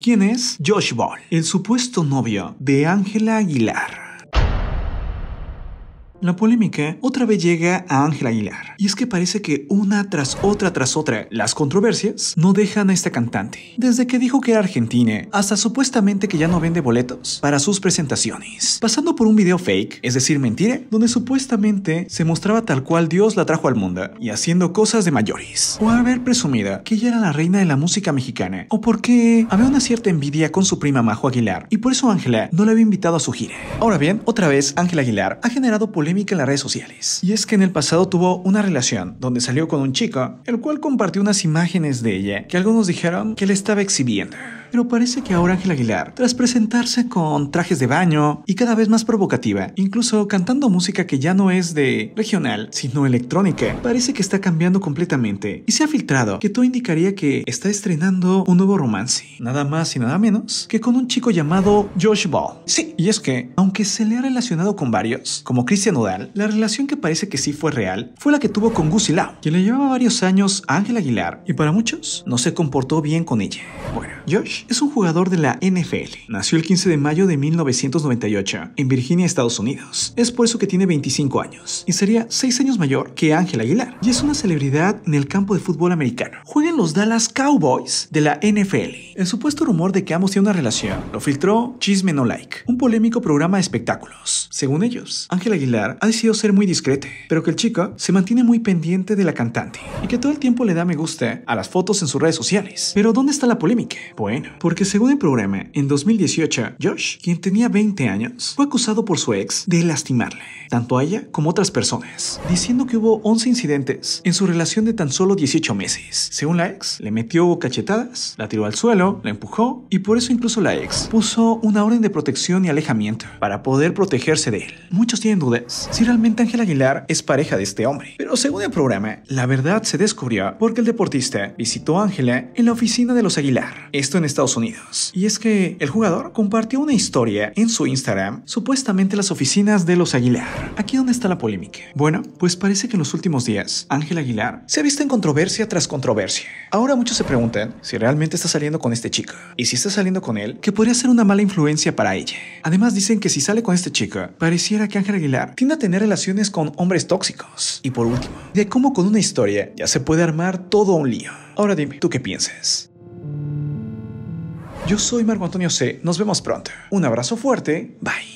¿Quién es Josh Ball? El supuesto novio de Ángela Aguilar. La polémica otra vez llega a Ángela Aguilar, y es que parece que una tras otra tras otra las controversias no dejan a esta cantante, desde que dijo que era argentina hasta supuestamente que ya no vende boletos para sus presentaciones, pasando por un video fake, es decir, mentira, donde supuestamente se mostraba tal cual Dios la trajo al mundo y haciendo cosas de mayores, o haber presumida que ella era la reina de la música mexicana, o porque había una cierta envidia con su prima Majo Aguilar, y por eso Ángela no la había invitado a su gira. Ahora bien, otra vez Ángela Aguilar ha generado polémica en las redes sociales. Y es que en el pasado tuvo una relación donde salió con un chico, el cual compartió unas imágenes de ella que algunos dijeron que le estaba exhibiendo. Pero parece que ahora Ángel Aguilar, tras presentarse con trajes de baño y cada vez más provocativa, incluso cantando música que ya no es de regional, sino electrónica, parece que está cambiando completamente y se ha filtrado que todo indicaría que está estrenando un nuevo romance, nada más y nada menos que con un chico llamado Josh Ball. Sí, y es que, aunque se le ha relacionado con varios, como Christian Odal, la relación que parece que sí fue real fue la que tuvo con Gucci Lau, le llevaba varios años a Ángel Aguilar y para muchos no se comportó bien con ella. Bueno, Josh es un jugador de la NFL. Nació el 15 de mayo de 1998 en Virginia, Estados Unidos. Es por eso que tiene 25 años y sería 6 años mayor que Ángel Aguilar. Y es una celebridad en el campo de fútbol americano. Juega en los Dallas Cowboys de la NFL. El supuesto rumor de que ambos tienen una relación lo filtró Chisme No Like, un polémico programa de espectáculos. Según ellos, Ángel Aguilar ha decidido ser muy discrete, pero que el chico se mantiene muy pendiente de la cantante y que todo el tiempo le da me gusta a las fotos en sus redes sociales. Pero ¿dónde está la polémica? Bueno, porque según el programa, en 2018, Josh, quien tenía 20 años, fue acusado por su ex de lastimarle, tanto a ella como a otras personas, diciendo que hubo 11 incidentes en su relación de tan solo 18 meses. Según la ex, le metió cachetadas, la tiró al suelo, la empujó y por eso incluso la ex puso una orden de protección y alejamiento para poder protegerse de él. Muchos tienen dudas si realmente Ángel Aguilar es pareja de este hombre, pero según el programa, la verdad se descubrió porque el deportista visitó a Ángela en la oficina de los Aguilar, esto en este Estados Unidos. Y es que el jugador compartió una historia en su Instagram, supuestamente las oficinas de los Aguilar. Aquí donde está la polémica. Bueno, pues parece que en los últimos días, Ángel Aguilar se ha visto en controversia tras controversia. Ahora muchos se preguntan si realmente está saliendo con este chico. Y si está saliendo con él, que podría ser una mala influencia para ella. Además dicen que si sale con este chico, pareciera que Ángel Aguilar tiende a tener relaciones con hombres tóxicos. Y por último, de cómo con una historia ya se puede armar todo un lío. Ahora dime, ¿tú qué piensas? Yo soy Marco Antonio C. Nos vemos pronto. Un abrazo fuerte. Bye.